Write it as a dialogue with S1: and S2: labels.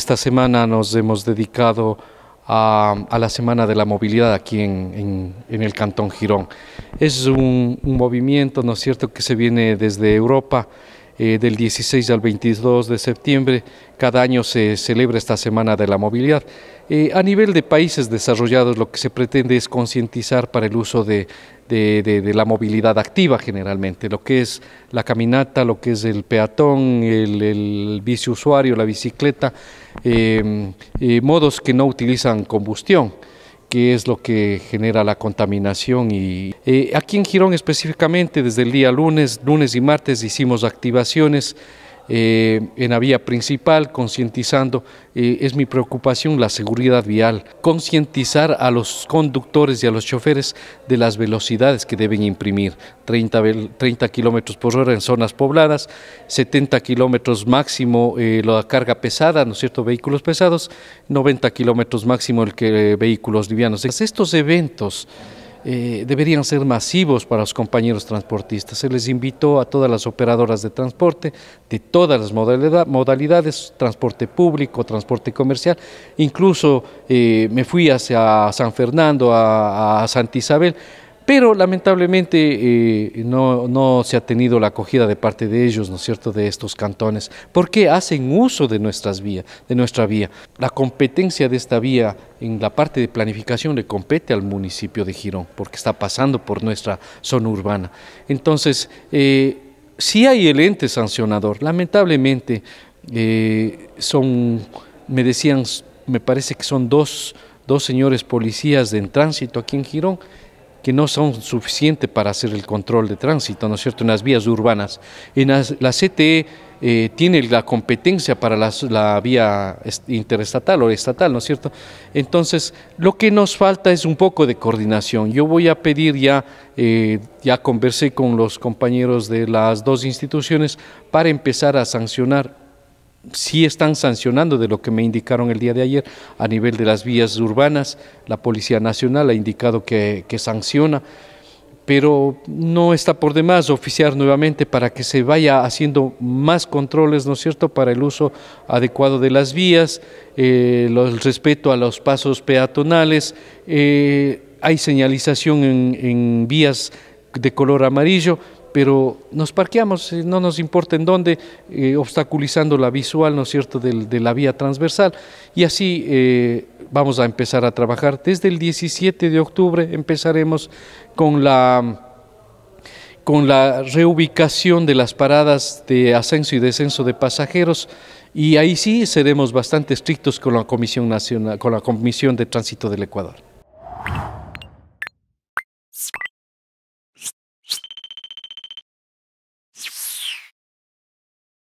S1: Esta semana nos hemos dedicado a, la Semana de la Movilidad aquí en, el Cantón Girón. Es un, un movimiento, ¿no es cierto?, que se viene desde Europa eh, del 16 al 22 de septiembre. Cada año se celebra esta Semana de la Movilidad. Eh, a nivel de países desarrollados lo que se pretende es concientizar para el uso de, la movilidad activa generalmente, lo que es la caminata, lo que es el peatón, el, el biciusuario, la bicicleta, eh, modos que no utilizan combustión qué es lo que genera la contaminación. Y eh, aquí en Girón específicamente, desde el día lunes, lunes y martes hicimos activaciones eh, en la vía principal, concientizando, eh, es mi preocupación la seguridad vial, concientizar a los conductores y a los choferes de las velocidades que deben imprimir, 30, kilómetros por hora en zonas pobladas, 70 kilómetros máximo eh, la carga pesada, ¿no es cierto?, vehículos pesados, 90 kilómetros máximo el que vehículos livianos. Estos eventos eh, deberían ser masivos para los compañeros transportistas. Se les invitó a todas las operadoras de transporte, de todas las modalidades, transporte público, transporte comercial. Incluso eh, me fui hacia San Fernando, a Santa Isabel, pero lamentablemente eh, no, se ha tenido la acogida de parte de ellos, ¿no es cierto?, de estos cantones, porque hacen uso de, nuestras vías, de nuestra vía. La competencia de esta vía en la parte de planificación le compete al municipio de Girón, porque está pasando por nuestra zona urbana. Entonces, si eh, sí hay el ente sancionador, lamentablemente eh, son, me decían, me parece que son dos, señores policías de en tránsito aquí en Girón, que no son suficientes para hacer el control de tránsito, ¿no es cierto?, en las vías urbanas. En la CTE eh, tiene la competencia para la, vía interestatal o estatal, ¿no es cierto? Entonces, lo que nos falta es un poco de coordinación. Yo voy a pedir ya, eh, ya conversé con los compañeros de las dos instituciones para empezar a sancionar sí están sancionando de lo que me indicaron el día de ayer a nivel de las vías urbanas. La Policía Nacional ha indicado que, sanciona, pero no está por demás oficiar nuevamente para que se vaya haciendo más controles, ¿no es cierto?, para el uso adecuado de las vías, eh, el respeto a los pasos peatonales. Eh, hay señalización en vías de color amarillo pero nos parqueamos, eh, no nos importa en dónde, eh, obstaculizando la visual, ¿no es cierto?, de, la vía transversal. Y así eh, vamos a empezar a trabajar. Desde el 17 de octubre empezaremos con la con la reubicación de las paradas de ascenso y descenso de pasajeros y ahí sí seremos bastante estrictos con la Comisión Nacional, con la Comisión de Tránsito del Ecuador.